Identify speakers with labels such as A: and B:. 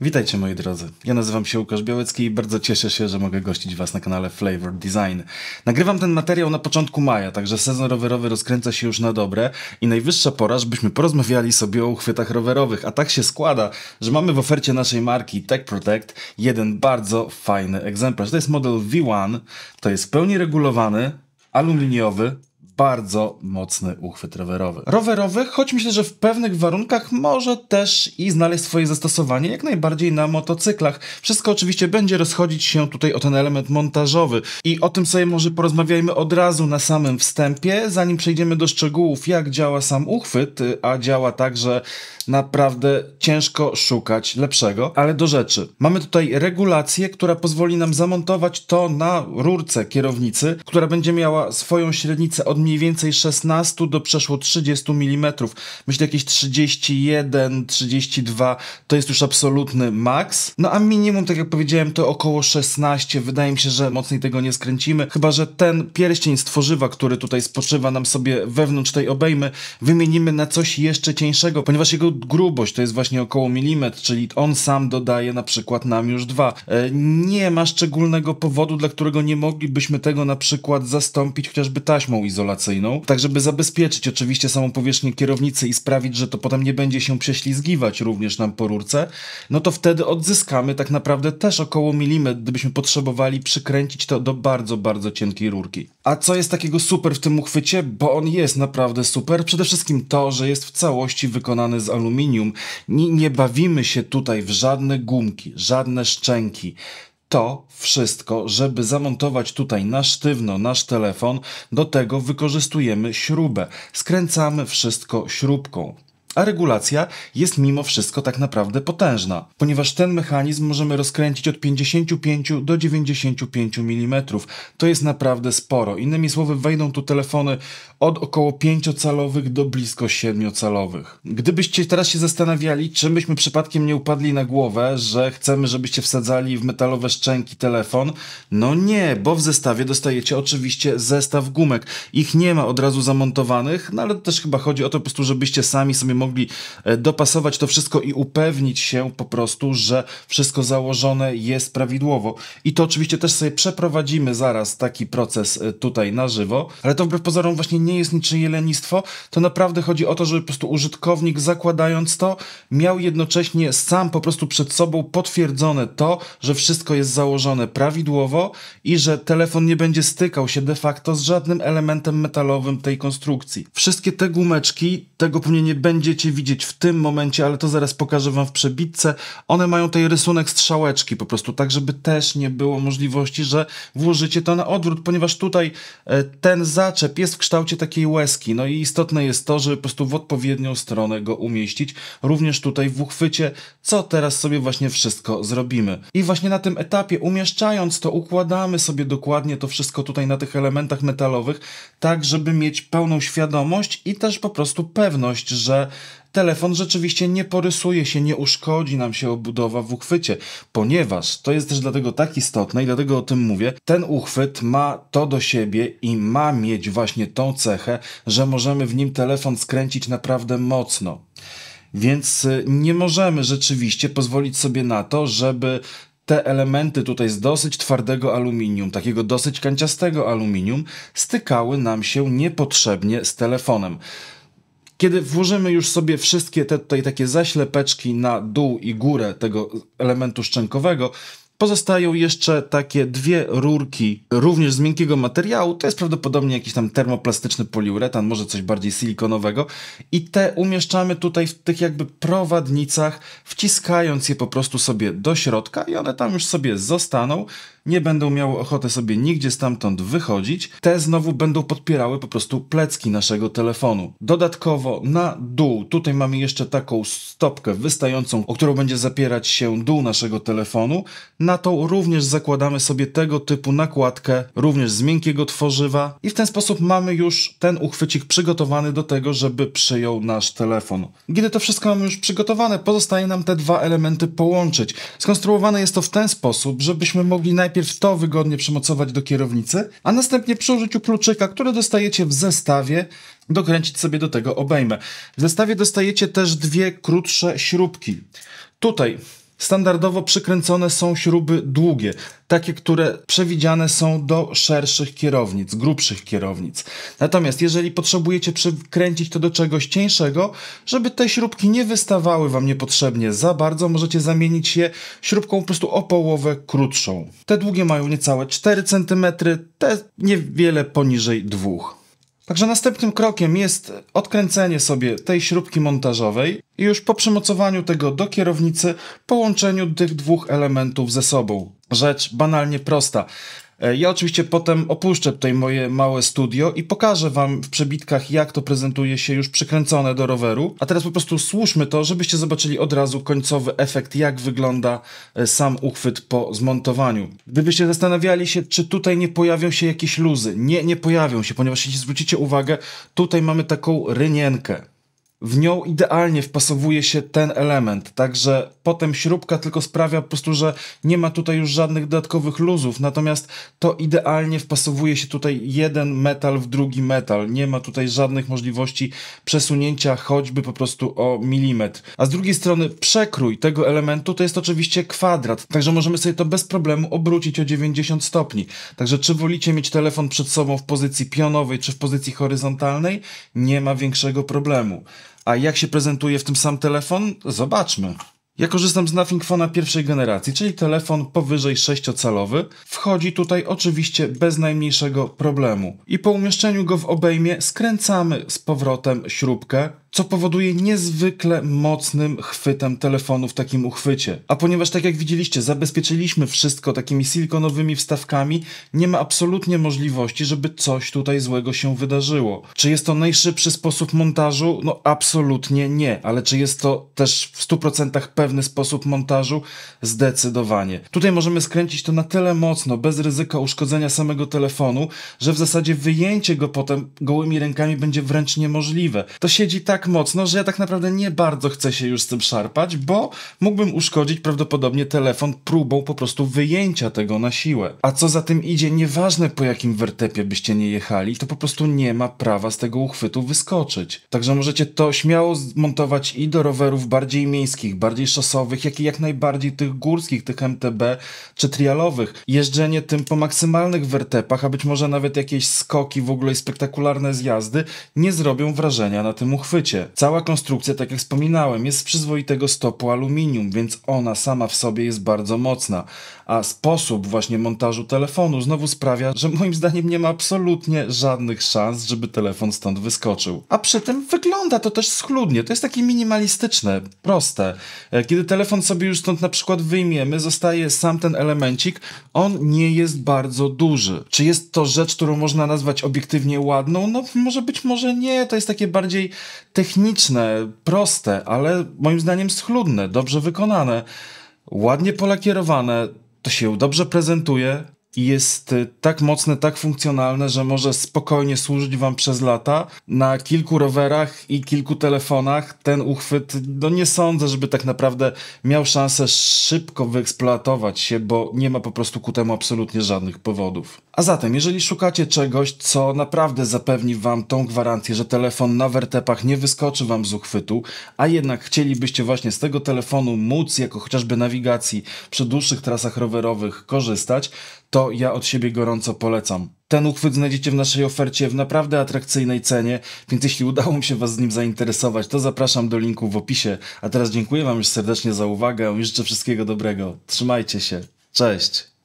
A: Witajcie moi drodzy. Ja nazywam się Łukasz Białecki i bardzo cieszę się, że mogę gościć Was na kanale Flavor Design. Nagrywam ten materiał na początku maja, także sezon rowerowy rozkręca się już na dobre i najwyższa pora, żebyśmy porozmawiali sobie o uchwytach rowerowych. A tak się składa, że mamy w ofercie naszej marki Tech Protect jeden bardzo fajny egzemplarz. To jest model V1, to jest w pełni regulowany, aluminiowy, bardzo mocny uchwyt rowerowy. Rowerowy, choć myślę, że w pewnych warunkach może też i znaleźć swoje zastosowanie jak najbardziej na motocyklach. Wszystko oczywiście będzie rozchodzić się tutaj o ten element montażowy i o tym sobie może porozmawiajmy od razu na samym wstępie, zanim przejdziemy do szczegółów, jak działa sam uchwyt, a działa tak, że naprawdę ciężko szukać lepszego. Ale do rzeczy. Mamy tutaj regulację, która pozwoli nam zamontować to na rurce kierownicy, która będzie miała swoją średnicę od mniej więcej 16 do przeszło 30 mm. Myślę jakieś 31, 32 to jest już absolutny maks. No a minimum, tak jak powiedziałem, to około 16. Wydaje mi się, że mocniej tego nie skręcimy, chyba że ten pierścień stworzywa, tworzywa, który tutaj spoczywa nam sobie wewnątrz tej obejmy, wymienimy na coś jeszcze cieńszego, ponieważ jego grubość to jest właśnie około milimetr, czyli on sam dodaje na przykład nam już dwa. E, nie ma szczególnego powodu, dla którego nie moglibyśmy tego na przykład zastąpić chociażby taśmą izolacyjną tak żeby zabezpieczyć oczywiście samą powierzchnię kierownicy i sprawić, że to potem nie będzie się prześlizgiwać również nam po rurce, no to wtedy odzyskamy tak naprawdę też około milimetr, gdybyśmy potrzebowali przykręcić to do bardzo, bardzo cienkiej rurki. A co jest takiego super w tym uchwycie? Bo on jest naprawdę super. Przede wszystkim to, że jest w całości wykonany z aluminium. Nie, nie bawimy się tutaj w żadne gumki, żadne szczęki to wszystko, żeby zamontować tutaj na sztywno nasz telefon, do tego wykorzystujemy śrubę. Skręcamy wszystko śrubką a regulacja jest mimo wszystko tak naprawdę potężna, ponieważ ten mechanizm możemy rozkręcić od 55 do 95 mm. To jest naprawdę sporo. Innymi słowy, wejdą tu telefony od około 5-calowych do blisko 7-calowych. Gdybyście teraz się zastanawiali, czy myśmy przypadkiem nie upadli na głowę, że chcemy, żebyście wsadzali w metalowe szczęki telefon, no nie, bo w zestawie dostajecie oczywiście zestaw gumek. Ich nie ma od razu zamontowanych, no ale też chyba chodzi o to po prostu, żebyście sami sobie mogli mogli e, dopasować to wszystko i upewnić się po prostu, że wszystko założone jest prawidłowo. I to oczywiście też sobie przeprowadzimy zaraz taki proces e, tutaj na żywo, ale to wbrew pozorom właśnie nie jest niczyje lenistwo, to naprawdę chodzi o to, żeby po prostu użytkownik zakładając to miał jednocześnie sam po prostu przed sobą potwierdzone to, że wszystko jest założone prawidłowo i że telefon nie będzie stykał się de facto z żadnym elementem metalowym tej konstrukcji. Wszystkie te gumeczki, tego pewnie nie będzie będziecie widzieć w tym momencie, ale to zaraz pokażę wam w przebitce. One mają tutaj rysunek strzałeczki po prostu, tak żeby też nie było możliwości, że włożycie to na odwrót, ponieważ tutaj e, ten zaczep jest w kształcie takiej łezki, no i istotne jest to, żeby po prostu w odpowiednią stronę go umieścić, również tutaj w uchwycie, co teraz sobie właśnie wszystko zrobimy. I właśnie na tym etapie umieszczając to, układamy sobie dokładnie to wszystko tutaj na tych elementach metalowych, tak żeby mieć pełną świadomość i też po prostu pewność, że telefon rzeczywiście nie porysuje się, nie uszkodzi nam się obudowa w uchwycie, ponieważ to jest też dlatego tak istotne i dlatego o tym mówię, ten uchwyt ma to do siebie i ma mieć właśnie tą cechę, że możemy w nim telefon skręcić naprawdę mocno. Więc y, nie możemy rzeczywiście pozwolić sobie na to, żeby te elementy tutaj z dosyć twardego aluminium, takiego dosyć kanciastego aluminium, stykały nam się niepotrzebnie z telefonem. Kiedy włożymy już sobie wszystkie te tutaj takie zaślepeczki na dół i górę tego elementu szczękowego, Pozostają jeszcze takie dwie rurki, również z miękkiego materiału. To jest prawdopodobnie jakiś tam termoplastyczny poliuretan, może coś bardziej silikonowego. I te umieszczamy tutaj w tych jakby prowadnicach, wciskając je po prostu sobie do środka i one tam już sobie zostaną nie będą miały ochoty sobie nigdzie stamtąd wychodzić, te znowu będą podpierały po prostu plecki naszego telefonu. Dodatkowo na dół, tutaj mamy jeszcze taką stopkę wystającą, o którą będzie zapierać się dół naszego telefonu. Na tą również zakładamy sobie tego typu nakładkę, również z miękkiego tworzywa i w ten sposób mamy już ten uchwycik przygotowany do tego, żeby przyjął nasz telefon. Gdy to wszystko mamy już przygotowane, pozostaje nam te dwa elementy połączyć. Skonstruowane jest to w ten sposób, żebyśmy mogli najpierw najpierw to wygodnie przymocować do kierownicy, a następnie przy użyciu kluczyka, który dostajecie w zestawie, dokręcić sobie do tego obejmę. W zestawie dostajecie też dwie krótsze śrubki. Tutaj Standardowo przykręcone są śruby długie, takie, które przewidziane są do szerszych kierownic, grubszych kierownic. Natomiast jeżeli potrzebujecie przykręcić to do czegoś cieńszego, żeby te śrubki nie wystawały Wam niepotrzebnie za bardzo, możecie zamienić je śrubką po prostu o połowę krótszą. Te długie mają niecałe 4 cm, te niewiele poniżej 2 cm. Także następnym krokiem jest odkręcenie sobie tej śrubki montażowej i już po przymocowaniu tego do kierownicy, połączeniu tych dwóch elementów ze sobą. Rzecz banalnie prosta. E, ja oczywiście potem opuszczę tutaj moje małe studio i pokażę wam w przebitkach, jak to prezentuje się już przykręcone do roweru. A teraz po prostu słuszmy to, żebyście zobaczyli od razu końcowy efekt, jak wygląda e, sam uchwyt po zmontowaniu. Gdybyście zastanawiali się, czy tutaj nie pojawią się jakieś luzy. Nie, nie pojawią się, ponieważ jeśli zwrócicie uwagę, tutaj mamy taką rynienkę w nią idealnie wpasowuje się ten element, także potem śrubka tylko sprawia po prostu, że nie ma tutaj już żadnych dodatkowych luzów, natomiast to idealnie wpasowuje się tutaj jeden metal w drugi metal, nie ma tutaj żadnych możliwości przesunięcia choćby po prostu o milimetr. A z drugiej strony przekrój tego elementu to jest oczywiście kwadrat, także możemy sobie to bez problemu obrócić o 90 stopni, także czy wolicie mieć telefon przed sobą w pozycji pionowej czy w pozycji horyzontalnej, nie ma większego problemu. A jak się prezentuje w tym sam telefon? Zobaczmy. Ja korzystam z Nothing Phone'a pierwszej generacji, czyli telefon powyżej 6-calowy. Wchodzi tutaj oczywiście bez najmniejszego problemu. I po umieszczeniu go w obejmie skręcamy z powrotem śrubkę, co powoduje niezwykle mocnym chwytem telefonu w takim uchwycie. A ponieważ tak jak widzieliście, zabezpieczyliśmy wszystko takimi silikonowymi wstawkami, nie ma absolutnie możliwości, żeby coś tutaj złego się wydarzyło. Czy jest to najszybszy sposób montażu? No absolutnie nie, ale czy jest to też w 100% pewne? pewny sposób montażu? Zdecydowanie. Tutaj możemy skręcić to na tyle mocno, bez ryzyka uszkodzenia samego telefonu, że w zasadzie wyjęcie go potem gołymi rękami będzie wręcz niemożliwe. To siedzi tak mocno, że ja tak naprawdę nie bardzo chcę się już z tym szarpać, bo mógłbym uszkodzić prawdopodobnie telefon próbą po prostu wyjęcia tego na siłę. A co za tym idzie, nieważne po jakim wertepie byście nie jechali, to po prostu nie ma prawa z tego uchwytu wyskoczyć. Także możecie to śmiało zmontować i do rowerów bardziej miejskich, bardziej szossowych, jak i jak najbardziej tych górskich, tych MTB czy trialowych. Jeżdżenie tym po maksymalnych wertepach, a być może nawet jakieś skoki w ogóle i spektakularne zjazdy nie zrobią wrażenia na tym uchwycie. Cała konstrukcja, tak jak wspominałem, jest z przyzwoitego stopu aluminium, więc ona sama w sobie jest bardzo mocna. A sposób właśnie montażu telefonu znowu sprawia, że moim zdaniem nie ma absolutnie żadnych szans, żeby telefon stąd wyskoczył. A przy tym wygląda to też schludnie, to jest takie minimalistyczne, proste. E, kiedy telefon sobie już stąd na przykład wyjmiemy, zostaje sam ten elemencik. On nie jest bardzo duży. Czy jest to rzecz, którą można nazwać obiektywnie ładną? No może być, może nie. To jest takie bardziej techniczne, proste, ale moim zdaniem schludne, dobrze wykonane, ładnie polakierowane. To się dobrze prezentuje, jest y, tak mocne, tak funkcjonalne, że może spokojnie służyć Wam przez lata. Na kilku rowerach i kilku telefonach ten uchwyt, no nie sądzę, żeby tak naprawdę miał szansę szybko wyeksploatować się, bo nie ma po prostu ku temu absolutnie żadnych powodów. A zatem, jeżeli szukacie czegoś, co naprawdę zapewni Wam tą gwarancję, że telefon na wertepach nie wyskoczy Wam z uchwytu, a jednak chcielibyście właśnie z tego telefonu móc, jako chociażby nawigacji przy dłuższych trasach rowerowych korzystać, to ja od siebie gorąco polecam. Ten uchwyt znajdziecie w naszej ofercie w naprawdę atrakcyjnej cenie, więc jeśli udało mi się Was z nim zainteresować, to zapraszam do linku w opisie. A teraz dziękuję Wam już serdecznie za uwagę i życzę wszystkiego dobrego. Trzymajcie się. Cześć!